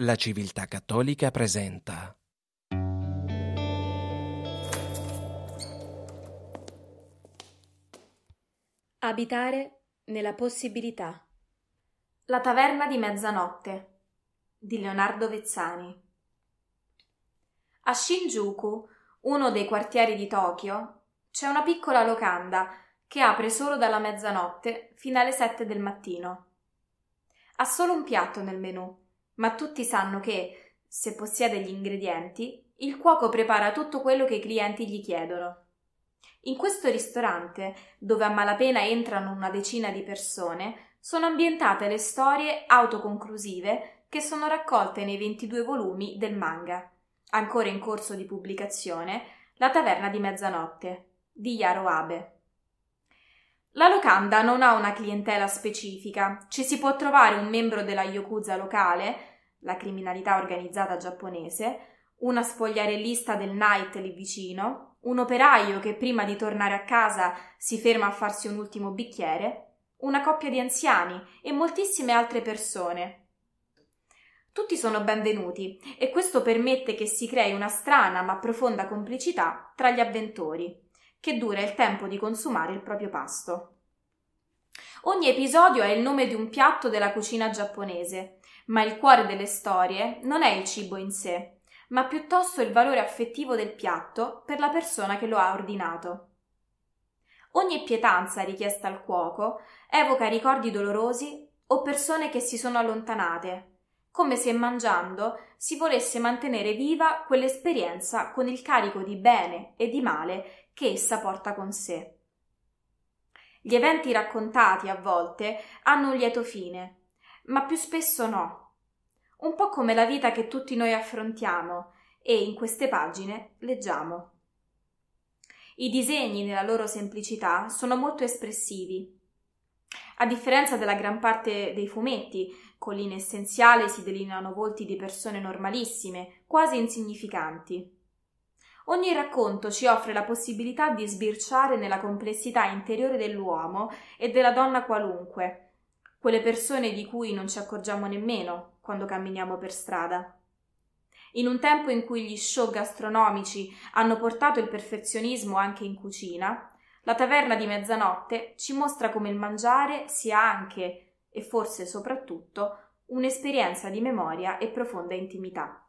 La civiltà cattolica presenta. Abitare nella possibilità. La taverna di mezzanotte di Leonardo Vezzani. A Shinjuku, uno dei quartieri di Tokyo, c'è una piccola locanda che apre solo dalla mezzanotte fino alle sette del mattino. Ha solo un piatto nel menù ma tutti sanno che, se possiede gli ingredienti, il cuoco prepara tutto quello che i clienti gli chiedono. In questo ristorante, dove a malapena entrano una decina di persone, sono ambientate le storie autoconclusive che sono raccolte nei 22 volumi del manga, ancora in corso di pubblicazione, La taverna di mezzanotte, di Yaro Abe. La locanda non ha una clientela specifica, ci si può trovare un membro della Yokuza locale, la criminalità organizzata giapponese, una sfogliarellista del night lì vicino, un operaio che prima di tornare a casa si ferma a farsi un ultimo bicchiere, una coppia di anziani e moltissime altre persone. Tutti sono benvenuti e questo permette che si crei una strana ma profonda complicità tra gli avventori che dura il tempo di consumare il proprio pasto. Ogni episodio è il nome di un piatto della cucina giapponese, ma il cuore delle storie non è il cibo in sé, ma piuttosto il valore affettivo del piatto per la persona che lo ha ordinato. Ogni pietanza richiesta al cuoco evoca ricordi dolorosi o persone che si sono allontanate, come se mangiando si volesse mantenere viva quell'esperienza con il carico di bene e di male che essa porta con sé. Gli eventi raccontati a volte hanno un lieto fine, ma più spesso no. Un po' come la vita che tutti noi affrontiamo e in queste pagine leggiamo. I disegni nella loro semplicità sono molto espressivi a differenza della gran parte dei fumetti, con l'essenziale si delineano volti di persone normalissime, quasi insignificanti. Ogni racconto ci offre la possibilità di sbirciare nella complessità interiore dell'uomo e della donna qualunque, quelle persone di cui non ci accorgiamo nemmeno quando camminiamo per strada. In un tempo in cui gli show gastronomici hanno portato il perfezionismo anche in cucina, la taverna di mezzanotte ci mostra come il mangiare sia anche, e forse soprattutto, un'esperienza di memoria e profonda intimità.